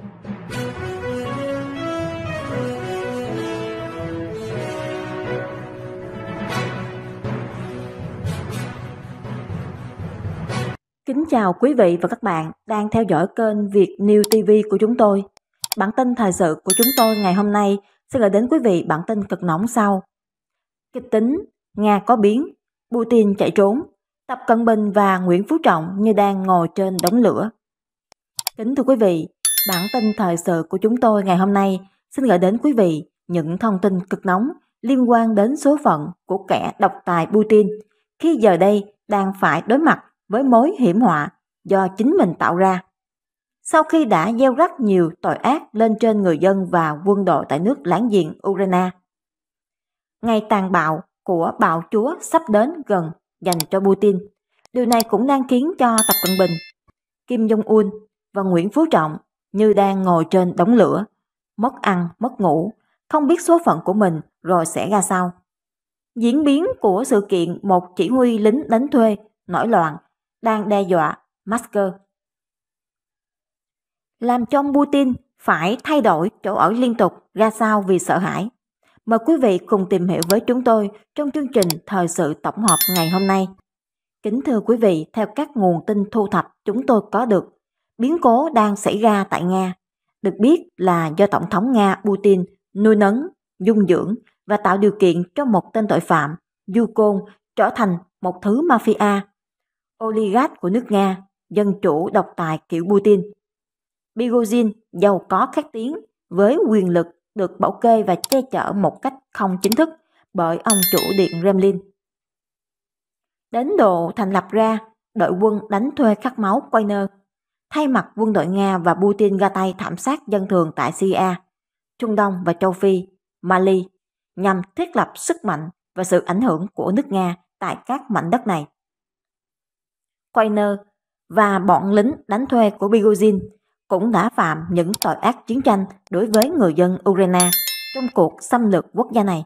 Kính chào quý vị và các bạn đang theo dõi kênh Việt New TV của chúng tôi. Bản tin thời sự của chúng tôi ngày hôm nay sẽ gửi đến quý vị bản tin cực nóng sau. Kịch tính, Nga có biến, Putin chạy trốn, Tập Cận Bình và Nguyễn Phú Trọng như đang ngồi trên đống lửa. Kính thưa quý vị, Bản tin thời sự của chúng tôi ngày hôm nay xin gửi đến quý vị những thông tin cực nóng liên quan đến số phận của kẻ độc tài Putin khi giờ đây đang phải đối mặt với mối hiểm họa do chính mình tạo ra. Sau khi đã gieo rắc nhiều tội ác lên trên người dân và quân đội tại nước láng giềng Ukraine, ngày tàn bạo của bạo chúa sắp đến gần dành cho Putin. Điều này cũng đang khiến cho Tập Cận Bình, Kim Jong-un và Nguyễn Phú Trọng như đang ngồi trên đống lửa, mất ăn, mất ngủ, không biết số phận của mình rồi sẽ ra sao. Diễn biến của sự kiện một chỉ huy lính đánh thuê, nổi loạn, đang đe dọa Masker. Làm cho Putin phải thay đổi chỗ ở liên tục ra sao vì sợ hãi. Mời quý vị cùng tìm hiểu với chúng tôi trong chương trình Thời sự tổng hợp ngày hôm nay. Kính thưa quý vị, theo các nguồn tin thu thập chúng tôi có được, biến cố đang xảy ra tại Nga, được biết là do Tổng thống Nga Putin nuôi nấng, dung dưỡng và tạo điều kiện cho một tên tội phạm, Yukon, trở thành một thứ mafia, oligarch của nước Nga, dân chủ độc tài kiểu Putin. Bigozin giàu có khét tiếng với quyền lực được bảo kê và che chở một cách không chính thức bởi ông chủ điện Kremlin. Đến độ thành lập ra, đội quân đánh thuê khắc máu Quainer thay mặt quân đội Nga và Putin ra tay thảm sát dân thường tại Syria, Trung Đông và châu Phi, Mali nhằm thiết lập sức mạnh và sự ảnh hưởng của nước Nga tại các mảnh đất này. Quainer và bọn lính đánh thuê của Bigozin cũng đã phạm những tội ác chiến tranh đối với người dân Ukraine trong cuộc xâm lược quốc gia này.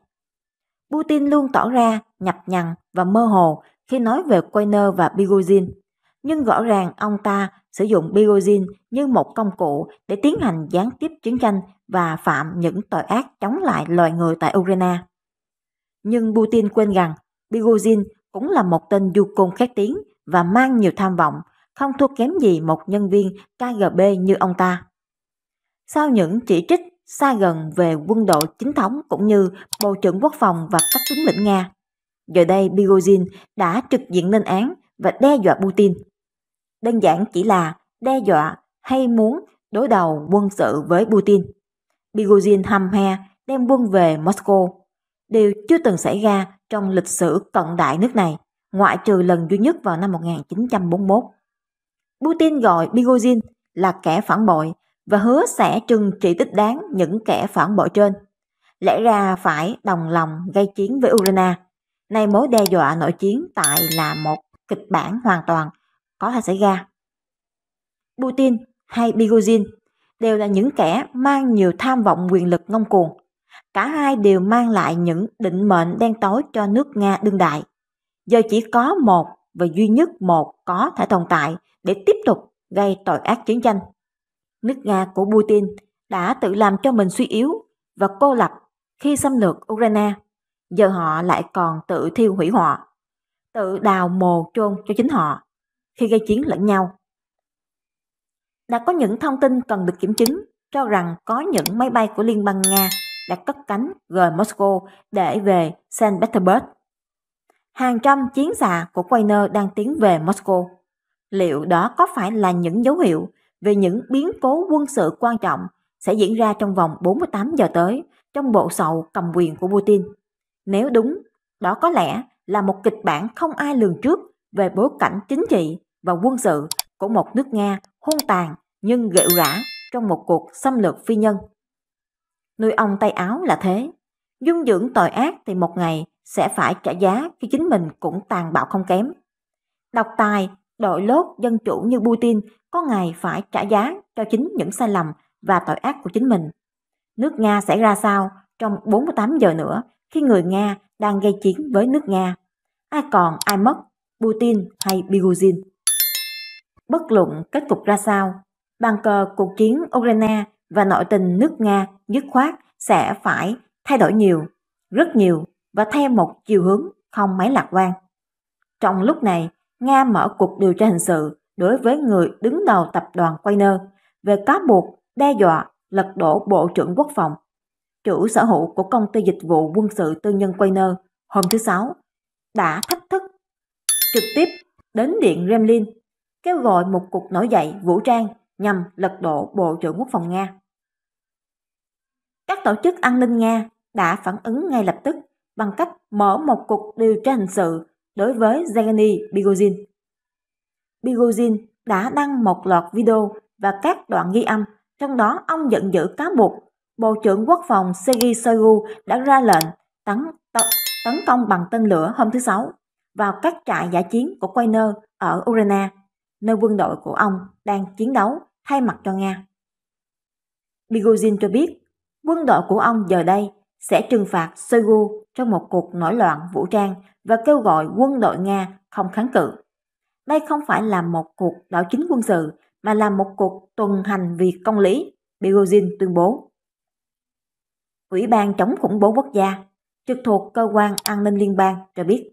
Putin luôn tỏ ra nhập nhằn và mơ hồ khi nói về Quainer và Bigozin nhưng rõ ràng ông ta sử dụng Bigozin như một công cụ để tiến hành gián tiếp chiến tranh và phạm những tội ác chống lại loài người tại Ukraine. Nhưng Putin quên rằng Bigozin cũng là một tên du côn khét tiếng và mang nhiều tham vọng, không thua kém gì một nhân viên KGB như ông ta. Sau những chỉ trích xa gần về quân đội chính thống cũng như Bộ trưởng Quốc phòng và các tướng lĩnh Nga, giờ đây Bigozin đã trực diện lên án và đe dọa Putin đơn giản chỉ là đe dọa hay muốn đối đầu quân sự với Putin. Bigozhin hăm he đem quân về Moscow. Điều chưa từng xảy ra trong lịch sử cận đại nước này, ngoại trừ lần duy nhất vào năm 1941. Putin gọi Bigozhin là kẻ phản bội và hứa sẽ trừng trị tích đáng những kẻ phản bội trên. Lẽ ra phải đồng lòng gây chiến với Ukraine. Nay mối đe dọa nội chiến tại là một kịch bản hoàn toàn có thể xảy ra. Putin hay Prigozhin đều là những kẻ mang nhiều tham vọng quyền lực ngông cuồng. Cả hai đều mang lại những định mệnh đen tối cho nước Nga đương đại. Giờ chỉ có một và duy nhất một có thể tồn tại để tiếp tục gây tội ác chiến tranh. Nước Nga của Putin đã tự làm cho mình suy yếu và cô lập khi xâm lược Ukraine. Giờ họ lại còn tự thiêu hủy họ, tự đào mồ chôn cho chính họ khi gây chiến lẫn nhau. Đã có những thông tin cần được kiểm chứng cho rằng có những máy bay của Liên bang Nga đã cất cánh rời Moscow để về Saint Petersburg. Hàng trăm chiến xạ của Wagner đang tiến về Moscow. Liệu đó có phải là những dấu hiệu về những biến cố quân sự quan trọng sẽ diễn ra trong vòng 48 giờ tới trong bộ sậu cầm quyền của Putin? Nếu đúng, đó có lẽ là một kịch bản không ai lường trước về bối cảnh chính trị và quân sự của một nước Nga hung tàn nhưng ghệu rã trong một cuộc xâm lược phi nhân. Nuôi ong tay áo là thế, dung dưỡng tội ác thì một ngày sẽ phải trả giá khi chính mình cũng tàn bạo không kém. Độc tài, đội lốt dân chủ như Putin có ngày phải trả giá cho chính những sai lầm và tội ác của chính mình. Nước Nga sẽ ra sao trong 48 giờ nữa khi người Nga đang gây chiến với nước Nga? Ai còn ai mất Putin hay Prigozhin. Bất luận kết cục ra sao, bàn cờ cuộc chiến Ukraine và nội tình nước Nga dứt khoát sẽ phải thay đổi nhiều, rất nhiều và theo một chiều hướng không mấy lạc quan. Trong lúc này, Nga mở cuộc điều tra hình sự đối với người đứng đầu tập đoàn Wagner về cáo buộc đe dọa lật đổ Bộ trưởng Quốc phòng, chủ sở hữu của công ty dịch vụ quân sự tư nhân Wagner hôm thứ Sáu, đã thách thức trực tiếp đến Điện Kremlin kêu gọi một cuộc nổi dậy vũ trang nhằm lật đổ Bộ trưởng Quốc phòng Nga. Các tổ chức an ninh Nga đã phản ứng ngay lập tức bằng cách mở một cuộc điều tra hình sự đối với Zagany Bigozin. Bigozin đã đăng một loạt video và các đoạn ghi âm, trong đó ông giận dữ cáo buộc Bộ trưởng Quốc phòng Sergei Shoigu đã ra lệnh tấn, tấn công bằng tên lửa hôm thứ Sáu vào các trại giả chiến của Quayner ở Urena, nơi quân đội của ông đang chiến đấu thay mặt cho Nga. Biguzin cho biết, quân đội của ông giờ đây sẽ trừng phạt Shoigu trong một cuộc nổi loạn vũ trang và kêu gọi quân đội Nga không kháng cự. Đây không phải là một cuộc đảo chính quân sự mà là một cuộc tuần hành vì công lý, Bigozin tuyên bố. Ủy ban chống khủng bố quốc gia, trực thuộc cơ quan an ninh liên bang cho biết.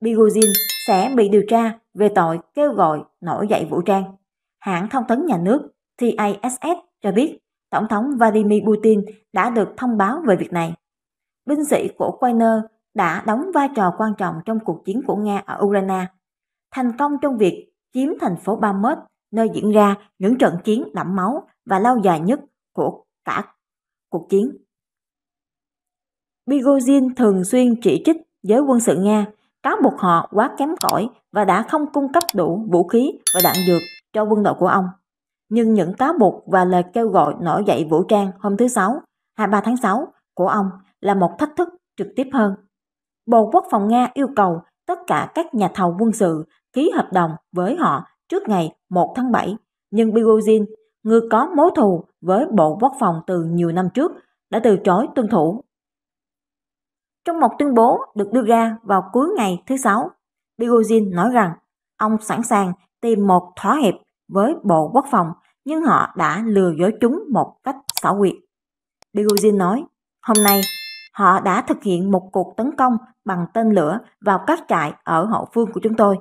Bigozin sẽ bị điều tra về tội kêu gọi nổi dậy vũ trang. Hãng thông tấn nhà nước TASS cho biết Tổng thống Vladimir Putin đã được thông báo về việc này. Binh sĩ của Wagner đã đóng vai trò quan trọng trong cuộc chiến của Nga ở Ukraine, thành công trong việc chiếm thành phố Bakhmut nơi diễn ra những trận chiến đẫm máu và lâu dài nhất của cả cuộc chiến. Bigozin thường xuyên chỉ trích giới quân sự Nga cáo buộc họ quá kém cỏi và đã không cung cấp đủ vũ khí và đạn dược cho quân đội của ông. Nhưng những cáo buộc và lời kêu gọi nổi dậy vũ trang hôm thứ Sáu, 23 tháng 6 của ông là một thách thức trực tiếp hơn. Bộ Quốc phòng Nga yêu cầu tất cả các nhà thầu quân sự ký hợp đồng với họ trước ngày 1 tháng 7, nhưng Bigozin, người có mối thù với Bộ Quốc phòng từ nhiều năm trước, đã từ chối tuân thủ trong một tuyên bố được đưa ra vào cuối ngày thứ Sáu, Prigozhin nói rằng ông sẵn sàng tìm một thỏa hiệp với Bộ Quốc phòng nhưng họ đã lừa dối chúng một cách xảo quyệt. Prigozhin nói, hôm nay họ đã thực hiện một cuộc tấn công bằng tên lửa vào các trại ở hậu phương của chúng tôi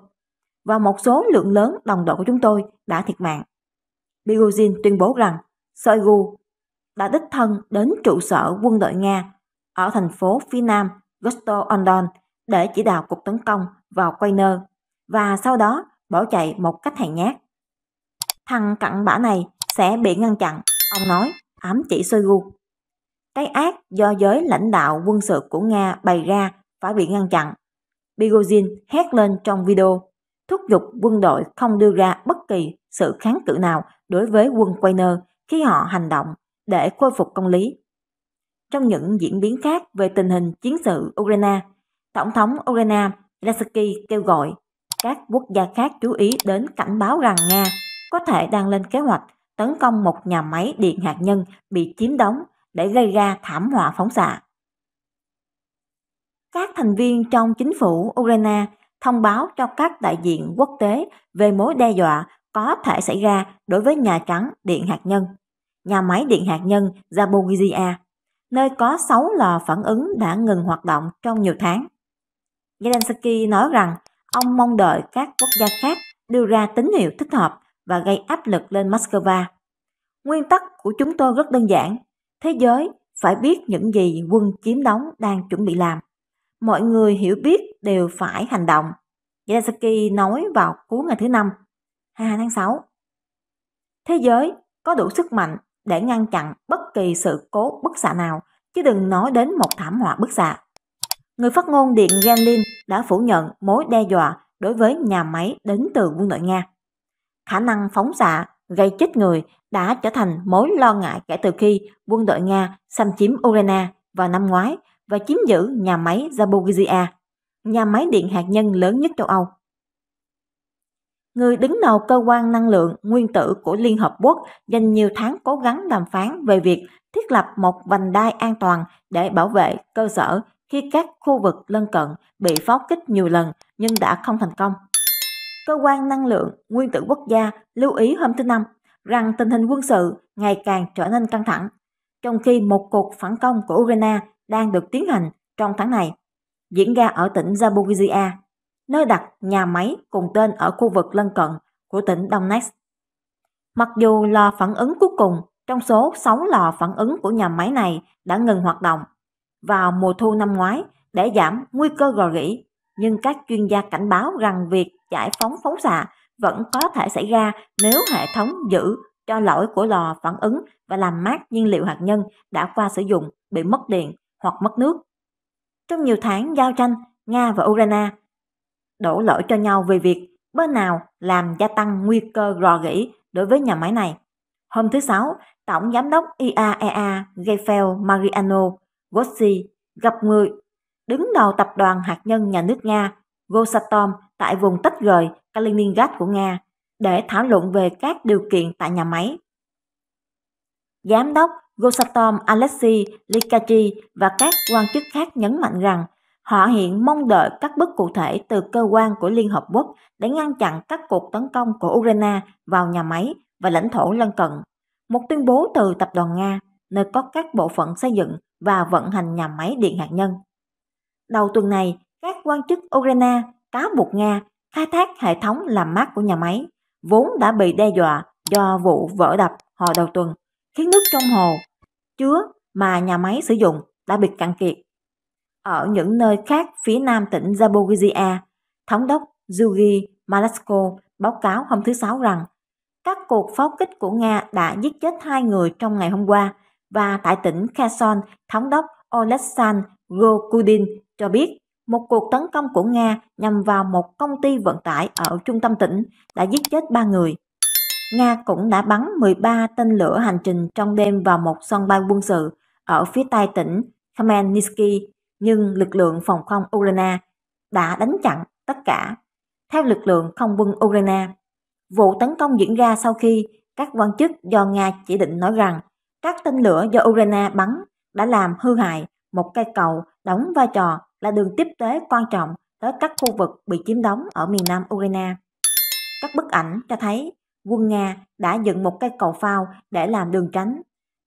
và một số lượng lớn đồng đội của chúng tôi đã thiệt mạng. Prigozhin tuyên bố rằng Shoigu đã đích thân đến trụ sở quân đội Nga ở thành phố phía nam Gloucester-on-Don để chỉ đạo cuộc tấn công vào Quainer và sau đó bỏ chạy một cách hèn nhát. Thằng cặn bã này sẽ bị ngăn chặn, ông nói, ám chỉ Shoigu. Cái ác do giới lãnh đạo quân sự của Nga bày ra phải bị ngăn chặn. Bigozin hét lên trong video, thúc giục quân đội không đưa ra bất kỳ sự kháng cự nào đối với quân Quainer khi họ hành động để khôi phục công lý. Trong những diễn biến khác về tình hình chiến sự Ukraine, Tổng thống Ukraine Zelensky kêu gọi các quốc gia khác chú ý đến cảnh báo rằng Nga có thể đang lên kế hoạch tấn công một nhà máy điện hạt nhân bị chiếm đóng để gây ra thảm họa phóng xạ. Các thành viên trong chính phủ Ukraine thông báo cho các đại diện quốc tế về mối đe dọa có thể xảy ra đối với Nhà Trắng điện hạt nhân, nhà máy điện hạt nhân Zaporizhia nơi có 6 lò phản ứng đã ngừng hoạt động trong nhiều tháng. Zelensky nói rằng ông mong đợi các quốc gia khác đưa ra tín hiệu thích hợp và gây áp lực lên Moscow. Nguyên tắc của chúng tôi rất đơn giản, thế giới phải biết những gì quân chiếm đóng đang chuẩn bị làm. Mọi người hiểu biết đều phải hành động. Zelensky nói vào cuối ngày thứ năm, 22 tháng 6. Thế giới có đủ sức mạnh để ngăn chặn bất kỳ sự cố bức xạ nào, chứ đừng nói đến một thảm họa bức xạ. Người phát ngôn Điện Kremlin đã phủ nhận mối đe dọa đối với nhà máy đến từ quân đội Nga. Khả năng phóng xạ gây chết người đã trở thành mối lo ngại kể từ khi quân đội Nga xâm chiếm Ukraine vào năm ngoái và chiếm giữ nhà máy Zaporizhia, nhà máy điện hạt nhân lớn nhất châu Âu người đứng đầu cơ quan năng lượng nguyên tử của Liên Hợp Quốc dành nhiều tháng cố gắng đàm phán về việc thiết lập một vành đai an toàn để bảo vệ cơ sở khi các khu vực lân cận bị pháo kích nhiều lần nhưng đã không thành công. Cơ quan năng lượng nguyên tử quốc gia lưu ý hôm thứ Năm rằng tình hình quân sự ngày càng trở nên căng thẳng, trong khi một cuộc phản công của Ukraine đang được tiến hành trong tháng này, diễn ra ở tỉnh Zaporizhia nơi đặt nhà máy cùng tên ở khu vực lân cận của tỉnh Donetsk. Mặc dù lò phản ứng cuối cùng trong số 6 lò phản ứng của nhà máy này đã ngừng hoạt động vào mùa thu năm ngoái để giảm nguy cơ gò rỉ, nhưng các chuyên gia cảnh báo rằng việc giải phóng phóng xạ vẫn có thể xảy ra nếu hệ thống giữ cho lỗi của lò phản ứng và làm mát nhiên liệu hạt nhân đã qua sử dụng bị mất điện hoặc mất nước. Trong nhiều tháng giao tranh, Nga và Ukraine đổ lỗi cho nhau về việc bên nào làm gia tăng nguy cơ rò rỉ đối với nhà máy này. Hôm thứ Sáu, Tổng Giám đốc IAEA Gefel Mariano Grossi gặp người đứng đầu tập đoàn hạt nhân nhà nước Nga Gosatom tại vùng tách rời Kaliningrad của Nga để thảo luận về các điều kiện tại nhà máy. Giám đốc Gosatom Alexei Likachi và các quan chức khác nhấn mạnh rằng Họ hiện mong đợi các bước cụ thể từ cơ quan của Liên Hợp Quốc để ngăn chặn các cuộc tấn công của Ukraine vào nhà máy và lãnh thổ lân cận. Một tuyên bố từ tập đoàn Nga, nơi có các bộ phận xây dựng và vận hành nhà máy điện hạt nhân. Đầu tuần này, các quan chức Ukraine cáo buộc Nga khai thác hệ thống làm mát của nhà máy, vốn đã bị đe dọa do vụ vỡ đập hồi đầu tuần, khiến nước trong hồ chứa mà nhà máy sử dụng đã bị cạn kiệt ở những nơi khác phía nam tỉnh Zaporizhia, thống đốc Yugi Malasko báo cáo hôm thứ Sáu rằng các cuộc pháo kích của Nga đã giết chết hai người trong ngày hôm qua và tại tỉnh Kherson, thống đốc Oleksandr Gokudin cho biết một cuộc tấn công của Nga nhằm vào một công ty vận tải ở trung tâm tỉnh đã giết chết ba người. Nga cũng đã bắn 13 tên lửa hành trình trong đêm vào một sân bay quân sự ở phía tây tỉnh Khmelnytsky nhưng lực lượng phòng không Ukraine đã đánh chặn tất cả. Theo lực lượng không quân Ukraine, vụ tấn công diễn ra sau khi các quan chức do Nga chỉ định nói rằng các tên lửa do Ukraine bắn đã làm hư hại một cây cầu đóng vai trò là đường tiếp tế quan trọng tới các khu vực bị chiếm đóng ở miền nam Ukraine. Các bức ảnh cho thấy quân Nga đã dựng một cây cầu phao để làm đường tránh.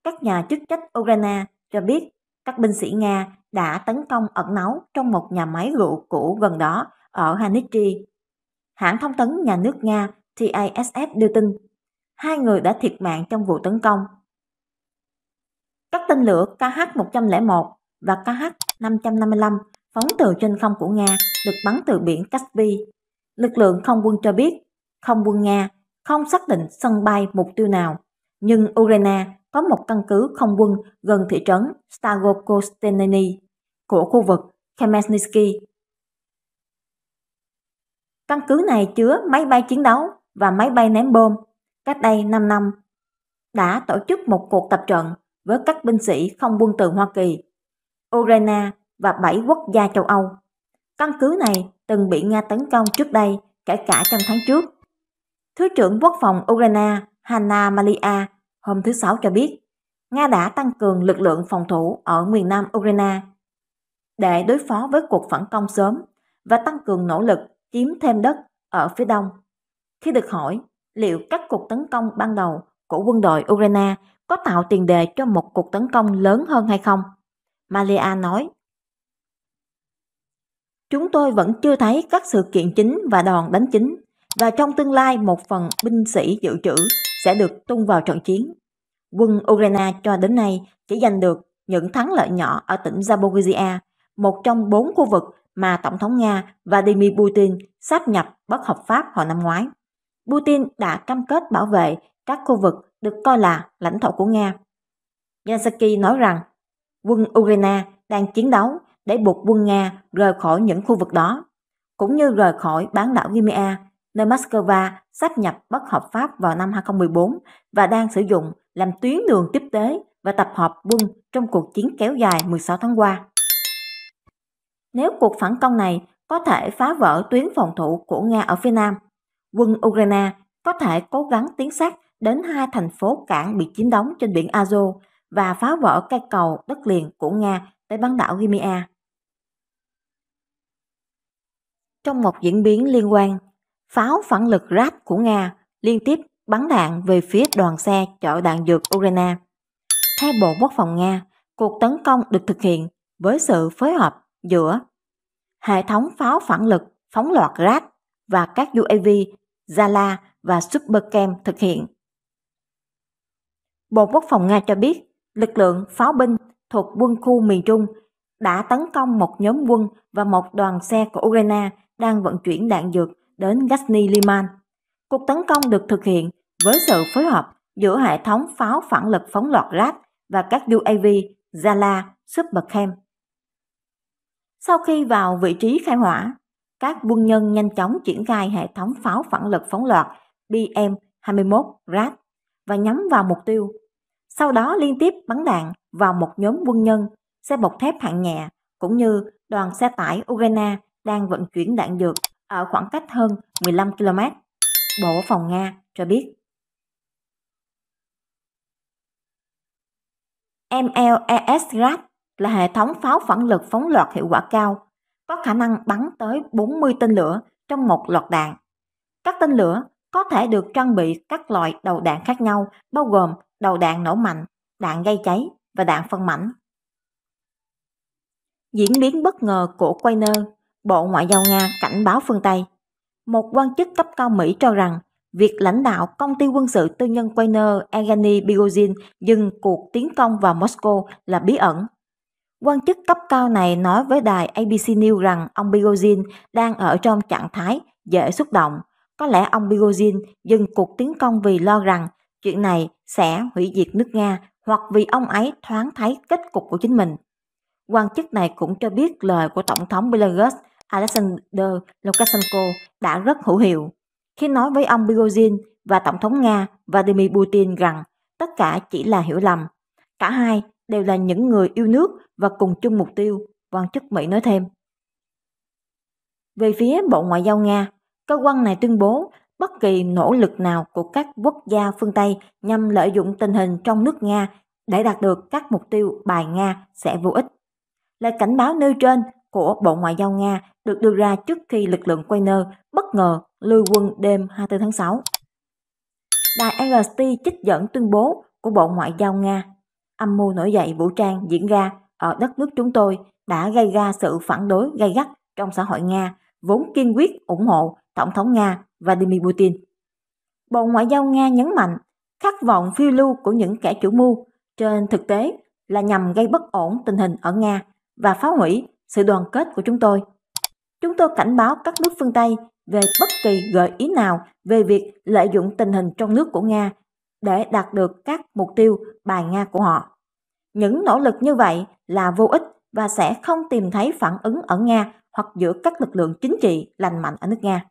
Các nhà chức trách Ukraine cho biết các binh sĩ Nga đã tấn công ẩn náu trong một nhà máy rượu cũ gần đó ở Hanichi. Hãng thông tấn nhà nước Nga TISF đưa tin, hai người đã thiệt mạng trong vụ tấn công. Các tên lửa KH-101 và KH-555 phóng từ trên không của Nga được bắn từ biển Caspi. Lực lượng không quân cho biết, không quân Nga không xác định sân bay mục tiêu nào, nhưng Ukraine có một căn cứ không quân gần thị trấn Starokostenny của khu vực Khmelnytsky. Căn cứ này chứa máy bay chiến đấu và máy bay ném bom. Cách đây 5 năm đã tổ chức một cuộc tập trận với các binh sĩ không quân từ Hoa Kỳ, Ukraine và 7 quốc gia châu Âu. Căn cứ này từng bị Nga tấn công trước đây, kể cả trong tháng trước. Thứ trưởng Quốc phòng Ukraine Hanna Malia hôm thứ Sáu cho biết, Nga đã tăng cường lực lượng phòng thủ ở miền nam Ukraine để đối phó với cuộc phản công sớm và tăng cường nỗ lực chiếm thêm đất ở phía đông. Khi được hỏi liệu các cuộc tấn công ban đầu của quân đội Ukraine có tạo tiền đề cho một cuộc tấn công lớn hơn hay không, Malia nói Chúng tôi vẫn chưa thấy các sự kiện chính và đòn đánh chính, và trong tương lai một phần binh sĩ dự trữ sẽ được tung vào trận chiến. Quân Ukraine cho đến nay chỉ giành được những thắng lợi nhỏ ở tỉnh Zaporizhia một trong bốn khu vực mà Tổng thống Nga Vladimir Putin sáp nhập bất hợp pháp hồi năm ngoái. Putin đã cam kết bảo vệ các khu vực được coi là lãnh thổ của Nga. Yansaki nói rằng quân Ukraine đang chiến đấu để buộc quân Nga rời khỏi những khu vực đó, cũng như rời khỏi bán đảo Crimea, nơi Moscow sáp nhập bất hợp pháp vào năm 2014 và đang sử dụng làm tuyến đường tiếp tế và tập hợp quân trong cuộc chiến kéo dài 16 tháng qua nếu cuộc phản công này có thể phá vỡ tuyến phòng thủ của Nga ở phía Nam, quân Ukraine có thể cố gắng tiến sát đến hai thành phố cảng bị chiếm đóng trên biển Azov và phá vỡ cây cầu đất liền của Nga tới bán đảo Crimea. Trong một diễn biến liên quan, pháo phản lực Grab của Nga liên tiếp bắn đạn về phía đoàn xe chở đạn dược Ukraine. Theo Bộ Quốc phòng Nga, cuộc tấn công được thực hiện với sự phối hợp giữa hệ thống pháo phản lực phóng loạt rác và các UAV Zala và Supercam thực hiện. Bộ Quốc phòng Nga cho biết lực lượng pháo binh thuộc quân khu miền Trung đã tấn công một nhóm quân và một đoàn xe của Ukraine đang vận chuyển đạn dược đến Ghazni Liman. Cuộc tấn công được thực hiện với sự phối hợp giữa hệ thống pháo phản lực phóng loạt rác và các UAV Zala Supercam. Sau khi vào vị trí khai hỏa, các quân nhân nhanh chóng triển khai hệ thống pháo phản lực phóng loạt BM-21 RAT và nhắm vào mục tiêu. Sau đó liên tiếp bắn đạn vào một nhóm quân nhân, xe bọc thép hạng nhẹ cũng như đoàn xe tải Ukraine đang vận chuyển đạn dược ở khoảng cách hơn 15 km. Bộ Phòng Nga cho biết. MLS e RAT là hệ thống pháo phản lực phóng loạt hiệu quả cao, có khả năng bắn tới 40 tên lửa trong một loạt đạn. Các tên lửa có thể được trang bị các loại đầu đạn khác nhau, bao gồm đầu đạn nổ mạnh, đạn gây cháy và đạn phân mảnh. Diễn biến bất ngờ của Quayner, Bộ Ngoại giao Nga cảnh báo phương Tây. Một quan chức cấp cao Mỹ cho rằng việc lãnh đạo công ty quân sự tư nhân Quayner Evgeny Bigozhin dừng cuộc tiến công vào Moscow là bí ẩn Quan chức cấp cao này nói với đài ABC News rằng ông Bigozin đang ở trong trạng thái dễ xúc động. Có lẽ ông Bigozin dừng cuộc tiến công vì lo rằng chuyện này sẽ hủy diệt nước Nga hoặc vì ông ấy thoáng thấy kết cục của chính mình. Quan chức này cũng cho biết lời của Tổng thống Belarus Alexander Lukashenko đã rất hữu hiệu khi nói với ông Bigozin và Tổng thống Nga Vladimir Putin rằng tất cả chỉ là hiểu lầm. Cả hai đều là những người yêu nước và cùng chung mục tiêu, quan chức Mỹ nói thêm. Về phía Bộ Ngoại giao Nga, cơ quan này tuyên bố bất kỳ nỗ lực nào của các quốc gia phương Tây nhằm lợi dụng tình hình trong nước Nga để đạt được các mục tiêu bài Nga sẽ vô ích. Lời cảnh báo nêu trên của Bộ Ngoại giao Nga được đưa ra trước khi lực lượng Wagner bất ngờ lưu quân đêm 24 tháng 6. Đài ART trích dẫn tuyên bố của Bộ Ngoại giao Nga âm mưu nổi dậy vũ trang diễn ra ở đất nước chúng tôi đã gây ra sự phản đối gay gắt trong xã hội Nga, vốn kiên quyết ủng hộ Tổng thống Nga Vladimir Putin. Bộ Ngoại giao Nga nhấn mạnh, khát vọng phiêu lưu của những kẻ chủ mưu trên thực tế là nhằm gây bất ổn tình hình ở Nga và phá hủy sự đoàn kết của chúng tôi. Chúng tôi cảnh báo các nước phương Tây về bất kỳ gợi ý nào về việc lợi dụng tình hình trong nước của Nga để đạt được các mục tiêu bài Nga của họ. Những nỗ lực như vậy là vô ích và sẽ không tìm thấy phản ứng ở Nga hoặc giữa các lực lượng chính trị lành mạnh ở nước Nga.